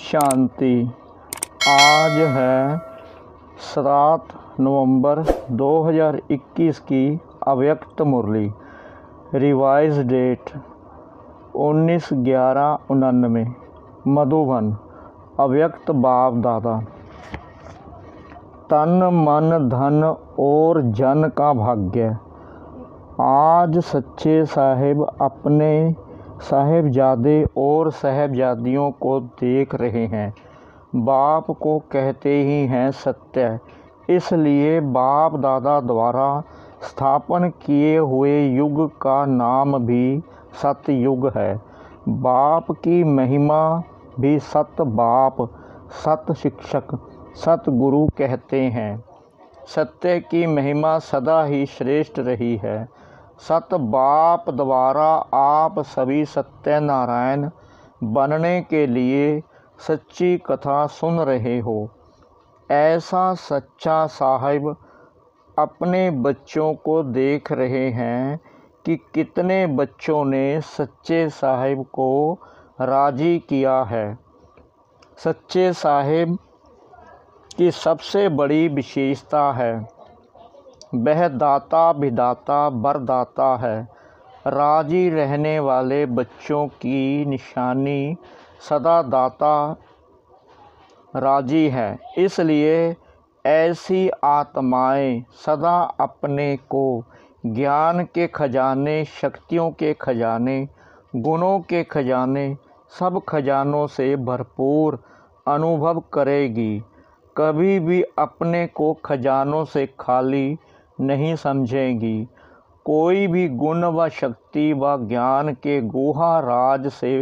शांति आज है सात नवंबर 2021 की अव्यक्त मुरली रिवाइज डेट उन्नीस ग्यारह उनानवे मधुबन अव्यक्त बाप दादा तन मन धन और जन का भाग्य आज सच्चे साहेब अपने साहेबजादे और साहेबजादियों को देख रहे हैं बाप को कहते ही हैं सत्य इसलिए बाप दादा द्वारा स्थापन किए हुए युग का नाम भी सतयुग है बाप की महिमा भी सत बाप सत शिक्षक सत गुरु कहते हैं सत्य की महिमा सदा ही श्रेष्ठ रही है सत बाप द्वारा आप सभी सत्यनारायण बनने के लिए सच्ची कथा सुन रहे हो ऐसा सच्चा साहिब अपने बच्चों को देख रहे हैं कि कितने बच्चों ने सच्चे साहिब को राजी किया है सच्चे साहिब की सबसे बड़ी विशेषता है वह दाता विदाता बरदाता है राजी रहने वाले बच्चों की निशानी सदा दाता राजी है इसलिए ऐसी आत्माएं सदा अपने को ज्ञान के खजाने शक्तियों के खजाने गुणों के खजाने सब खजानों से भरपूर अनुभव करेगी कभी भी अपने को खजानों से खाली नहीं समझेंगी कोई भी गुण व शक्ति व ज्ञान के गुहा राज से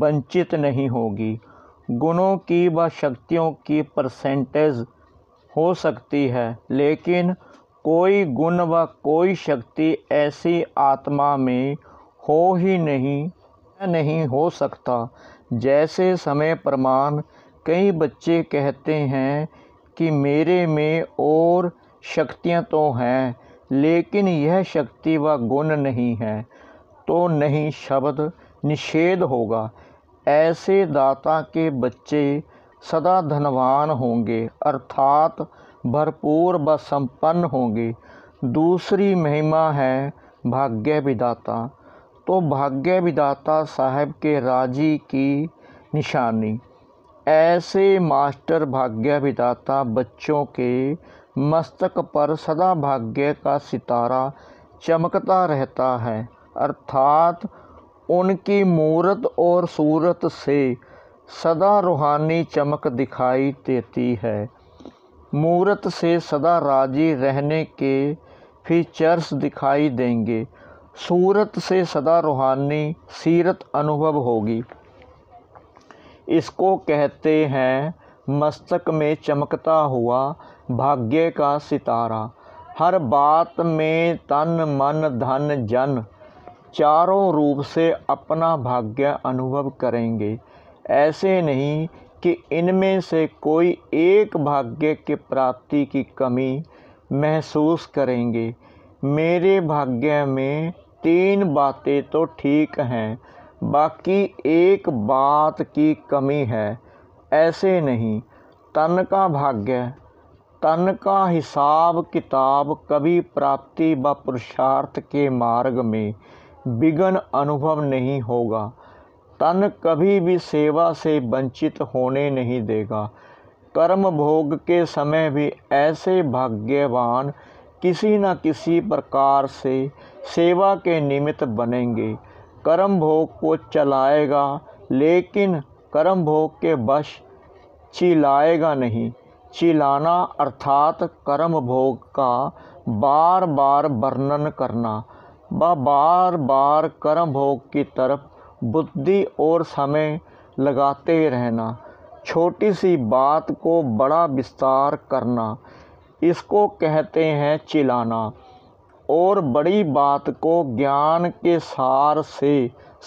वंचित नहीं होगी गुणों की व शक्तियों की परसेंटेज हो सकती है लेकिन कोई गुण व कोई शक्ति ऐसी आत्मा में हो ही नहीं नहीं हो सकता जैसे समय प्रमाण कई बच्चे कहते हैं कि मेरे में और शक्तियाँ तो हैं लेकिन यह शक्ति व गुण नहीं है तो नहीं शब्द निषेध होगा ऐसे दाता के बच्चे सदा धनवान होंगे अर्थात भरपूर व संपन्न होंगे दूसरी महिमा है भाग्य विदाता तो भाग्य विदाता साहब के राजी की निशानी ऐसे मास्टर भाग्य विदाता बच्चों के मस्तक पर सदा भाग्य का सितारा चमकता रहता है अर्थात उनकी मूरत और सूरत से सदा रूहानी चमक दिखाई देती है मूरत से सदा राजी रहने के फीचर्स दिखाई देंगे सूरत से सदा रूहानी सीरत अनुभव होगी इसको कहते हैं मस्तक में चमकता हुआ भाग्य का सितारा हर बात में तन मन धन जन चारों रूप से अपना भाग्य अनुभव करेंगे ऐसे नहीं कि इनमें से कोई एक भाग्य के प्राप्ति की कमी महसूस करेंगे मेरे भाग्य में तीन बातें तो ठीक हैं बाकी एक बात की कमी है ऐसे नहीं तन का भाग्य तन का हिसाब किताब कभी प्राप्ति व पुरुषार्थ के मार्ग में विघन अनुभव नहीं होगा तन कभी भी सेवा से वंचित होने नहीं देगा कर्म भोग के समय भी ऐसे भाग्यवान किसी न किसी प्रकार से सेवा के निमित्त बनेंगे कर्म भोग को चलाएगा लेकिन कर्म भोग के वश चिलाएगा नहीं चिलाना अर्थात कर्म भोग का बार बार वर्णन करना व बार बार कर्म भोग की तरफ बुद्धि और समय लगाते रहना छोटी सी बात को बड़ा विस्तार करना इसको कहते हैं चिलाना और बड़ी बात को ज्ञान के सार से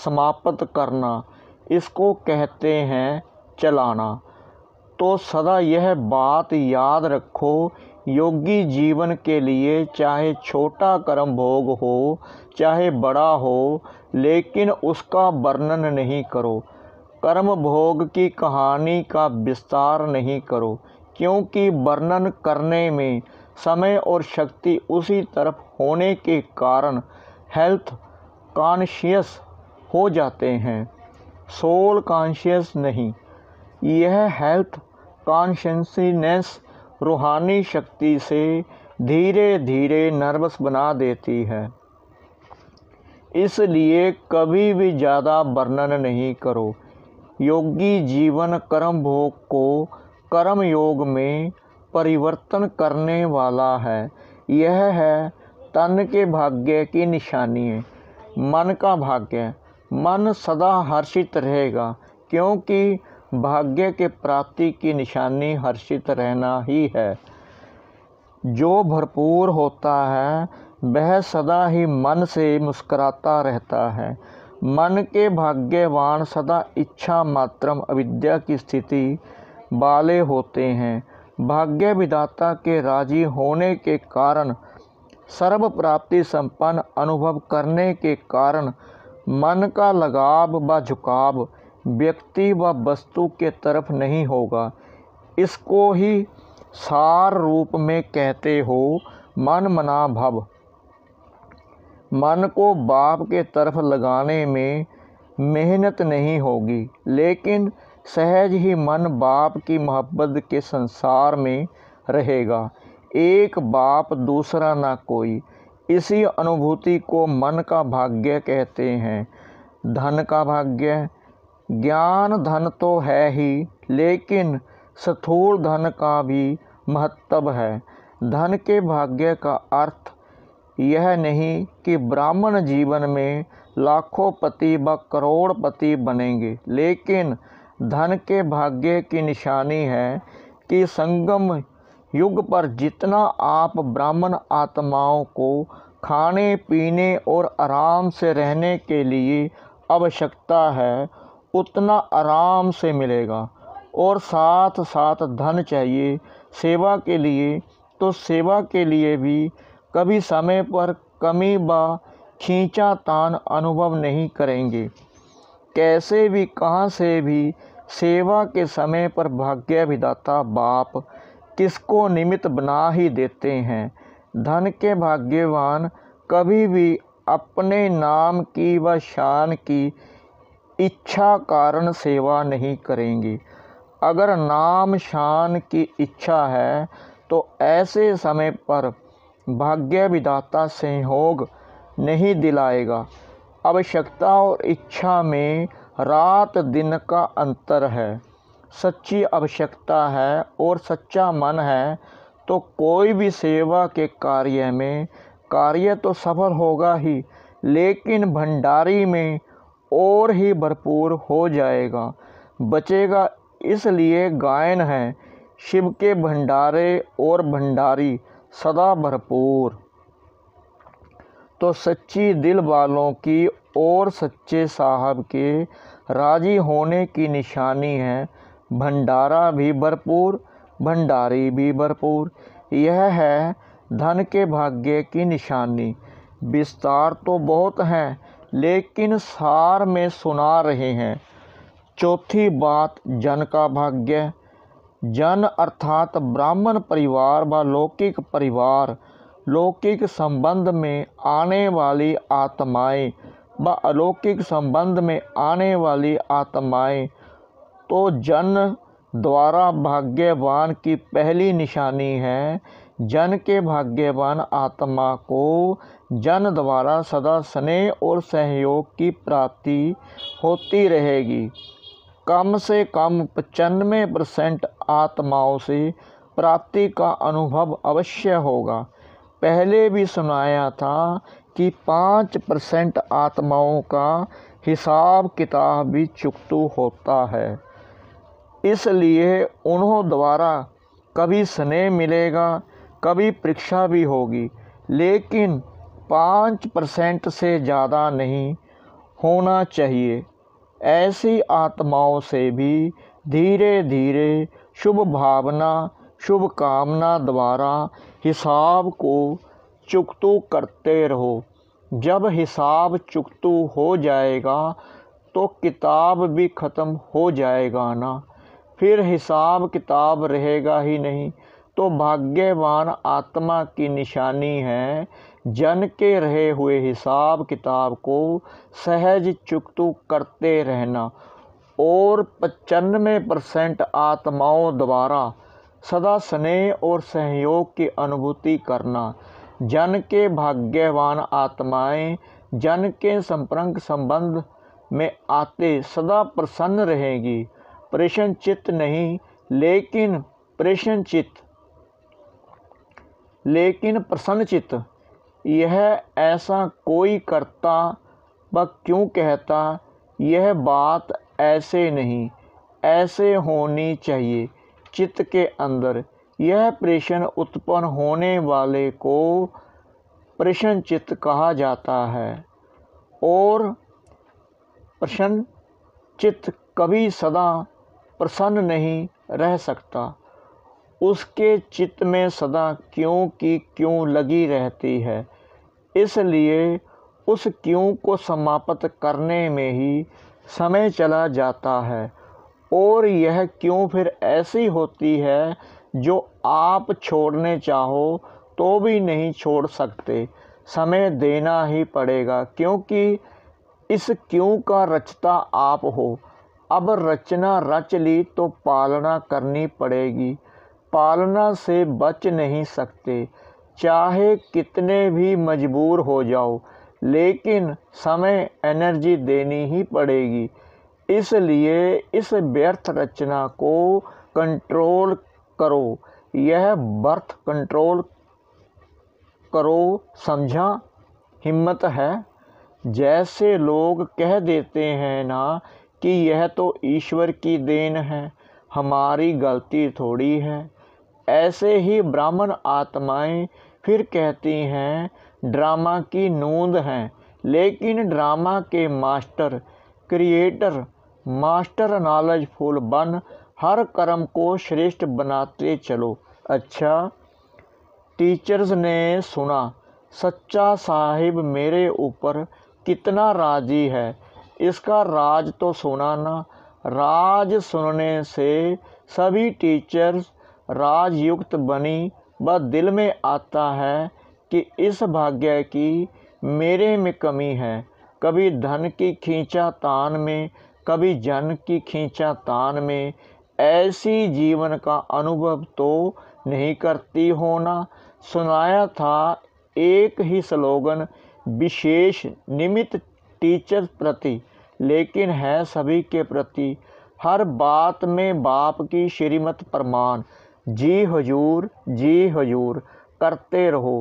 समाप्त करना इसको कहते हैं चलाना तो सदा यह बात याद रखो योगी जीवन के लिए चाहे छोटा कर्म भोग हो चाहे बड़ा हो लेकिन उसका वर्णन नहीं करो कर्म भोग की कहानी का विस्तार नहीं करो क्योंकि वर्णन करने में समय और शक्ति उसी तरफ होने के कारण हेल्थ कॉन्शियस हो जाते हैं सोल कॉन्शियस नहीं यह हेल्थ कॉन्शनसीनेस रूहानी शक्ति से धीरे धीरे नर्वस बना देती है इसलिए कभी भी ज़्यादा वर्णन नहीं करो योगी जीवन कर्म भोग को कर्म योग में परिवर्तन करने वाला है यह है तन के भाग्य की निशानी है मन का भाग्य मन सदा हर्षित रहेगा क्योंकि भाग्य के प्राप्ति की निशानी हर्षित रहना ही है जो भरपूर होता है वह सदा ही मन से मुस्कराता रहता है मन के भाग्यवान सदा इच्छा मात्रम अविद्या की स्थिति वाले होते हैं भाग्य विदाता के राजी होने के कारण सर्व प्राप्ति संपन्न अनुभव करने के कारण मन का लगाव व झुकाव व्यक्ति व वस्तु के तरफ नहीं होगा इसको ही सार रूप में कहते हो मन मना भव मन को बाप के तरफ लगाने में मेहनत नहीं होगी लेकिन सहज ही मन बाप की मोहब्बत के संसार में रहेगा एक बाप दूसरा ना कोई इसी अनुभूति को मन का भाग्य कहते हैं धन का भाग्य ज्ञान धन तो है ही लेकिन स्थूल धन का भी महत्व है धन के भाग्य का अर्थ यह नहीं कि ब्राह्मण जीवन में लाखों पति व करोड़पति बनेंगे लेकिन धन के भाग्य की निशानी है कि संगम युग पर जितना आप ब्राह्मण आत्माओं को खाने पीने और आराम से रहने के लिए आवश्यकता है उतना आराम से मिलेगा और साथ साथ धन चाहिए सेवा के लिए तो सेवा के लिए भी कभी समय पर कमी व खींचा तान अनुभव नहीं करेंगे कैसे भी कहाँ से भी सेवा के समय पर भाग्य विदाता बाप किसको निमित्त बना ही देते हैं धन के भाग्यवान कभी भी अपने नाम की व शान की इच्छा कारण सेवा नहीं करेंगे अगर नाम शान की इच्छा है तो ऐसे समय पर भाग्य विदाता संयोग नहीं दिलाएगा आवश्यकता और इच्छा में रात दिन का अंतर है सच्ची आवश्यकता है और सच्चा मन है तो कोई भी सेवा के कार्य में कार्य तो सफल होगा ही लेकिन भंडारी में और ही भरपूर हो जाएगा बचेगा इसलिए गायन है शिव के भंडारे और भंडारी सदा भरपूर तो सच्ची दिल वालों की और सच्चे साहब के राजी होने की निशानी है भंडारा भी भरपूर भंडारी भी भरपूर यह है धन के भाग्य की निशानी विस्तार तो बहुत हैं लेकिन सार में सुना रहे हैं चौथी बात जन का भाग्य जन अर्थात ब्राह्मण परिवार व लौकिक परिवार लौकिक संबंध में आने वाली आत्माएं व अलौकिक संबंध में आने वाली आत्माएं तो जन द्वारा भाग्यवान की पहली निशानी है जन के भाग्यवान आत्मा को जन द्वारा सदा स्नेह और सहयोग की प्राप्ति होती रहेगी कम से कम पचानवे परसेंट आत्माओं से प्राप्ति का अनुभव अवश्य होगा पहले भी सुनाया था कि पाँच परसेंट आत्माओं का हिसाब किताब भी चुकतु होता है इसलिए उन्हों द्वारा कभी स्नेह मिलेगा कभी परीक्षा भी होगी लेकिन पाँच परसेंट से ज़्यादा नहीं होना चाहिए ऐसी आत्माओं से भी धीरे धीरे शुभ भावना शुभ कामना द्वारा हिसाब को चुकतु करते रहो जब हिसाब चुकतु हो जाएगा तो किताब भी ख़त्म हो जाएगा ना फिर हिसाब किताब रहेगा ही नहीं तो भाग्यवान आत्मा की निशानी है जन के रहे हुए हिसाब किताब को सहज चुकतु करते रहना और पचानवे परसेंट आत्माओं द्वारा सदा स्नेह और सहयोग की अनुभूति करना जन के भाग्यवान आत्माएं जन के संपर्क संबंध में आते सदा प्रसन्न रहेगी प्रेषण चित्त नहीं लेकिन प्रेषण चित्त लेकिन चित्त यह ऐसा कोई करता व क्यों कहता यह बात ऐसे नहीं ऐसे होनी चाहिए चित्त के अंदर यह प्रश्न उत्पन्न होने वाले को प्रश्न चित्त कहा जाता है और प्रश्न चित्त कभी सदा प्रसन्न नहीं रह सकता उसके चित्त में सदा क्यों की क्यों लगी रहती है इसलिए उस क्यों को समाप्त करने में ही समय चला जाता है और यह क्यों फिर ऐसी होती है जो आप छोड़ने चाहो तो भी नहीं छोड़ सकते समय देना ही पड़ेगा क्योंकि इस क्यों का रचता आप हो अब रचना रच ली तो पालना करनी पड़ेगी पालना से बच नहीं सकते चाहे कितने भी मजबूर हो जाओ लेकिन समय एनर्जी देनी ही पड़ेगी इसलिए इस व्यर्थ रचना को कंट्रोल करो यह बर्थ कंट्रोल करो समझा हिम्मत है जैसे लोग कह देते हैं ना कि यह तो ईश्वर की देन है हमारी गलती थोड़ी है ऐसे ही ब्राह्मण आत्माएं फिर कहती हैं ड्रामा की नोंद हैं लेकिन ड्रामा के मास्टर क्रिएटर मास्टर नॉलेजफुल बन हर कर्म को श्रेष्ठ बनाते चलो अच्छा टीचर्स ने सुना सच्चा साहिब मेरे ऊपर कितना राजी है इसका राज तो सुनाना राज सुनने से सभी टीचर्स राजयुक्त बनी व दिल में आता है कि इस भाग्य की मेरे में कमी है कभी धन की खींचा तान में कभी जन की खींचा तान में ऐसी जीवन का अनुभव तो नहीं करती होना सुनाया था एक ही स्लोगन विशेष निमित टीचर प्रति लेकिन है सभी के प्रति हर बात में बाप की श्रीमत प्रमाण जी हजूर जी हजूर करते रहो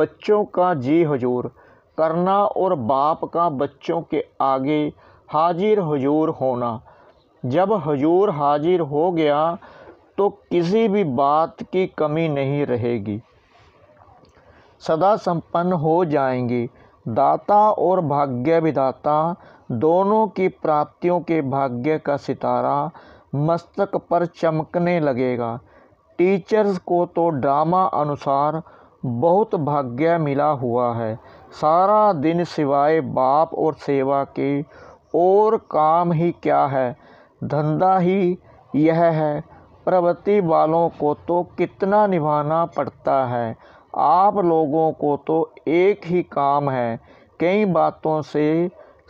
बच्चों का जी हजूर करना और बाप का बच्चों के आगे हाजिर हजूर होना जब हजूर हाजिर हो गया तो किसी भी बात की कमी नहीं रहेगी सदा संपन्न हो जाएंगे दाता और भाग्य विदाता दोनों की प्राप्तियों के भाग्य का सितारा मस्तक पर चमकने लगेगा टीचर्स को तो ड्रामा अनुसार बहुत भाग्य मिला हुआ है सारा दिन सिवाय बाप और सेवा के और काम ही क्या है धंधा ही यह है प्रवृत्ति वालों को तो कितना निभाना पड़ता है आप लोगों को तो एक ही काम है कई बातों से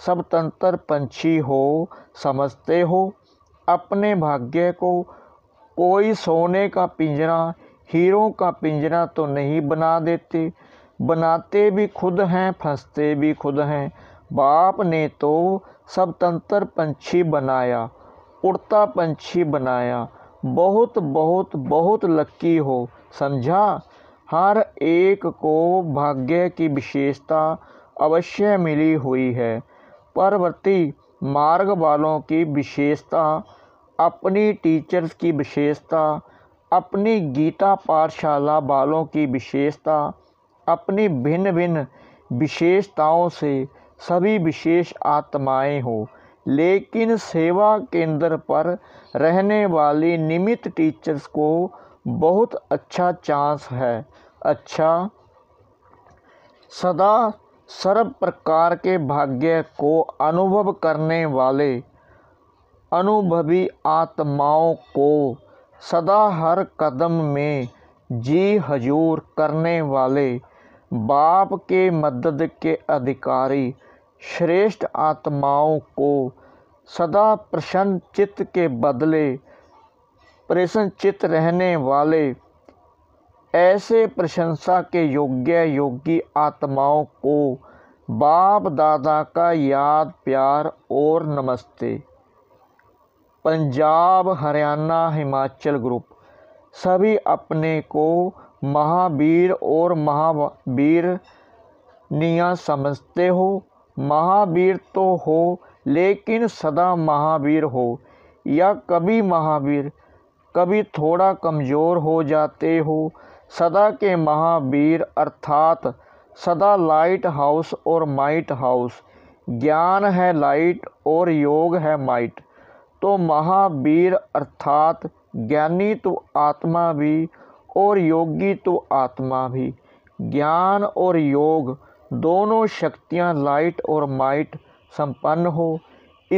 स्वतंत्र पंछी हो समझते हो अपने भाग्य को कोई सोने का पिंजरा हीरों का पिंजरा तो नहीं बना देते बनाते भी खुद हैं फंसते भी खुद हैं बाप ने तो तंत्र पंछी बनाया उड़ता पंछी बनाया बहुत बहुत बहुत लक्की हो समझा हर एक को भाग्य की विशेषता अवश्य मिली हुई है पर्वती मार्ग वालों की विशेषता अपनी टीचर्स की विशेषता अपनी गीता पाठशाला वालों की विशेषता अपनी भिन्न भिन्न विशेषताओं से सभी विशेष आत्माएं हों लेकिन सेवा केंद्र पर रहने वाली निमित टीचर्स को बहुत अच्छा चांस है अच्छा सदा सर्व प्रकार के भाग्य को अनुभव करने वाले अनुभवी आत्माओं को सदा हर कदम में जी हजूर करने वाले बाप के मदद के अधिकारी श्रेष्ठ आत्माओं को सदा प्रसन्न चित्त के बदले प्रसन्न चित्त रहने वाले ऐसे प्रशंसा के योग्य योगी आत्माओं को बाप दादा का याद प्यार और नमस्ते पंजाब हरियाणा हिमाचल ग्रुप सभी अपने को महावीर और महावीर निया समझते हो महावीर तो हो लेकिन सदा महावीर हो या कभी महावीर कभी थोड़ा कमज़ोर हो जाते हो सदा के महावीर अर्थात सदा लाइट हाउस और माइट हाउस ज्ञान है लाइट और योग है माइट तो महावीर अर्थात ज्ञानी तो आत्मा भी और योगी तो आत्मा भी ज्ञान और योग दोनों शक्तियाँ लाइट और माइट संपन्न हो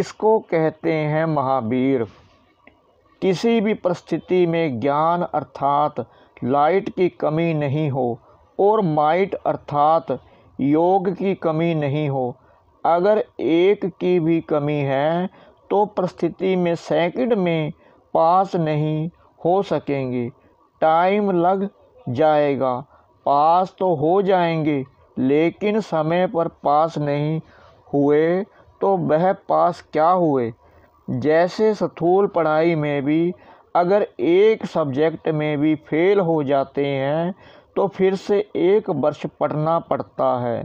इसको कहते हैं महावीर किसी भी परिस्थिति में ज्ञान अर्थात लाइट की कमी नहीं हो और माइट अर्थात योग की कमी नहीं हो अगर एक की भी कमी है तो परिस्थिति में सेकंड में पास नहीं हो सकेंगे टाइम लग जाएगा पास तो हो जाएंगे लेकिन समय पर पास नहीं हुए तो वह पास क्या हुए जैसे स्थूल पढ़ाई में भी अगर एक सब्जेक्ट में भी फेल हो जाते हैं तो फिर से एक वर्ष पढ़ना पड़ता है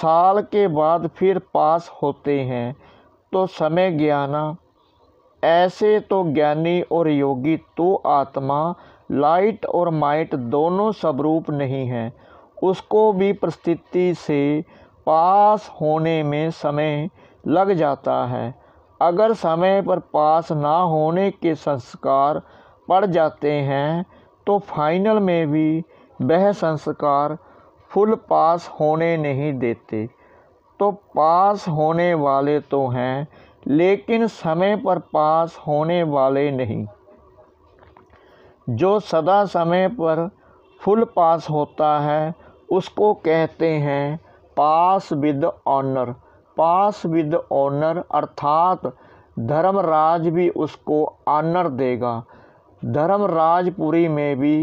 साल के बाद फिर पास होते हैं तो समय ज्ञाना ऐसे तो ज्ञानी और योगी तो आत्मा लाइट और माइट दोनों स्वरूप नहीं हैं उसको भी परिस्थिति से पास होने में समय लग जाता है अगर समय पर पास ना होने के संस्कार पड़ जाते हैं तो फाइनल में भी वह संस्कार फुल पास होने नहीं देते तो पास होने वाले तो हैं लेकिन समय पर पास होने वाले नहीं जो सदा समय पर फुल पास होता है उसको कहते हैं pass with honour pass with honour अर्थात धर्मराज भी उसको आनर देगा धर्मराजपुरी में भी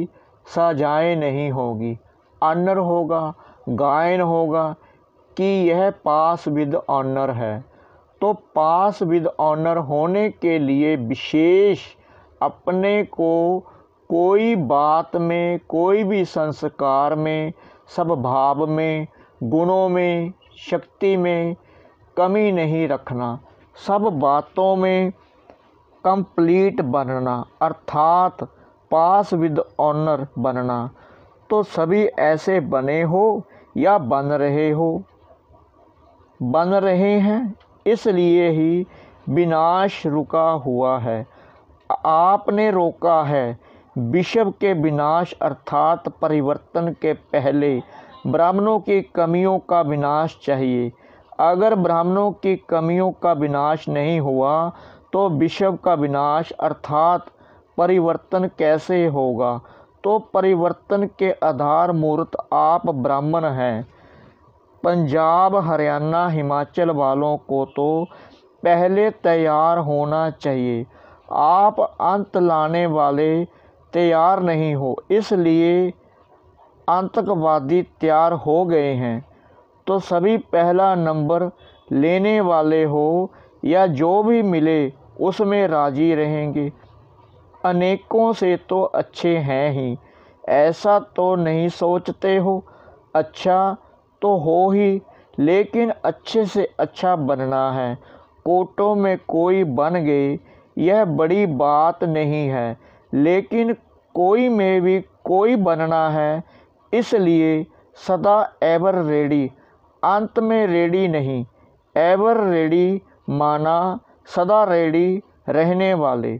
सजाएं नहीं होगी आनर होगा गायन होगा कि यह पास विद ऑनर है तो पास विद ऑनर होने के लिए विशेष अपने को कोई बात में कोई भी संस्कार में भाव में गुणों में शक्ति में कमी नहीं रखना सब बातों में कंप्लीट बनना अर्थात पास विद ऑनर बनना तो सभी ऐसे बने हो या बन रहे हो बन रहे हैं इसलिए ही विनाश रुका हुआ है आपने रोका है विश्व के विनाश अर्थात परिवर्तन के पहले ब्राह्मणों की कमियों का विनाश चाहिए अगर ब्राह्मणों की कमियों का विनाश नहीं हुआ तो विश्व का विनाश अर्थात परिवर्तन कैसे होगा तो परिवर्तन के आधार मूर्त आप ब्राह्मण हैं पंजाब हरियाणा हिमाचल वालों को तो पहले तैयार होना चाहिए आप अंत लाने वाले तैयार नहीं हो इसलिए आतंकवादी तैयार हो गए हैं तो सभी पहला नंबर लेने वाले हो या जो भी मिले उसमें राजी रहेंगे अनेकों से तो अच्छे हैं ही ऐसा तो नहीं सोचते हो अच्छा तो हो ही लेकिन अच्छे से अच्छा बनना है कोटों में कोई बन गई यह बड़ी बात नहीं है लेकिन कोई में भी कोई बनना है इसलिए सदा एवर रेडी अंत में रेडी नहीं एवर रेडी माना सदा रेडी रहने वाले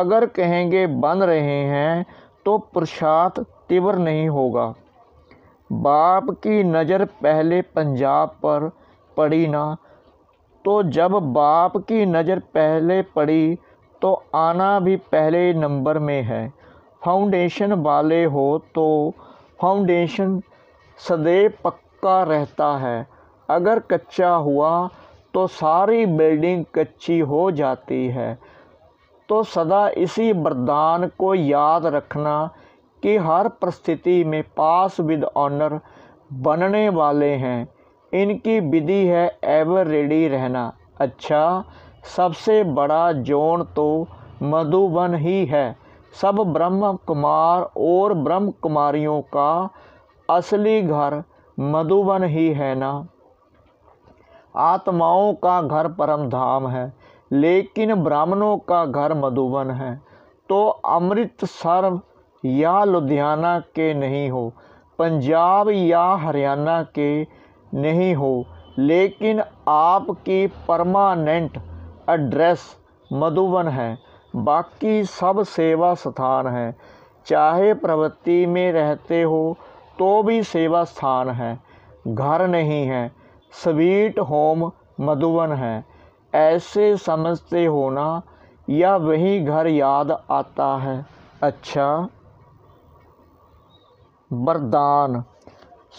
अगर कहेंगे बन रहे हैं तो प्रसाद तीव्र नहीं होगा बाप की नज़र पहले पंजाब पर पड़ी ना तो जब बाप की नज़र पहले पड़ी तो आना भी पहले नंबर में है फाउंडेशन वाले हो तो फाउंडेशन सदैव पक्का रहता है अगर कच्चा हुआ तो सारी बिल्डिंग कच्ची हो जाती है तो सदा इसी वरदान को याद रखना कि हर परिस्थिति में पास विद ऑनर बनने वाले हैं इनकी विधि है एवर रेडी रहना अच्छा सबसे बड़ा जोन तो मधुबन ही है सब ब्रह्म कुमार और ब्रह्म कुमारियों का असली घर मधुबन ही है ना आत्माओं का घर परम धाम है लेकिन ब्राह्मणों का घर मधुबन है तो अमृतसर या लुधियाना के नहीं हो पंजाब या हरियाणा के नहीं हो लेकिन आपकी परमानेंट एड्रेस मधुबन है बाकी सब सेवा स्थान हैं चाहे प्रवृत्ति में रहते हो तो भी सेवा स्थान है घर नहीं है स्वीट होम मधुबन है ऐसे समझते होना या वही घर याद आता है अच्छा वरदान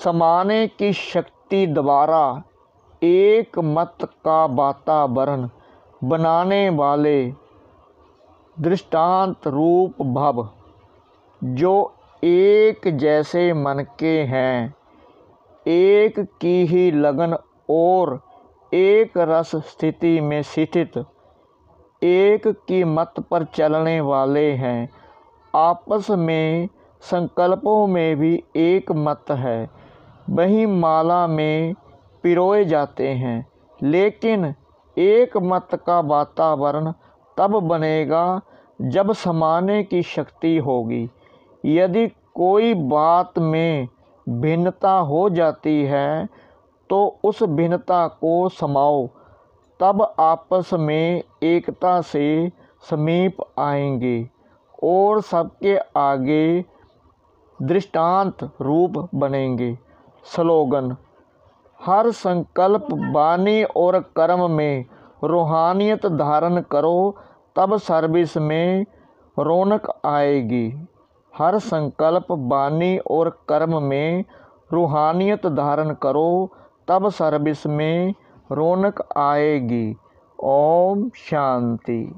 समाने की शक्ति द्वारा एक मत का वातावरण बनाने वाले दृष्टांत रूप भव जो एक जैसे मन के हैं एक की ही लगन और एक रस स्थिति में स्थित एक की मत पर चलने वाले हैं आपस में संकल्पों में भी एक मत है वही माला में पिरोए जाते हैं लेकिन एक मत का वातावरण तब बनेगा जब समाने की शक्ति होगी यदि कोई बात में भिन्नता हो जाती है तो उस भिन्नता को समाओ तब आपस में एकता से समीप आएंगे और सबके आगे दृष्टांत रूप बनेंगे स्लोगन हर संकल्प वाणी और कर्म में रूहानियत धारण करो तब सर्विस में रौनक आएगी हर संकल्प वाणी और कर्म में रूहानियत धारण करो तब सर्विस में रौनक आएगी ओम शांति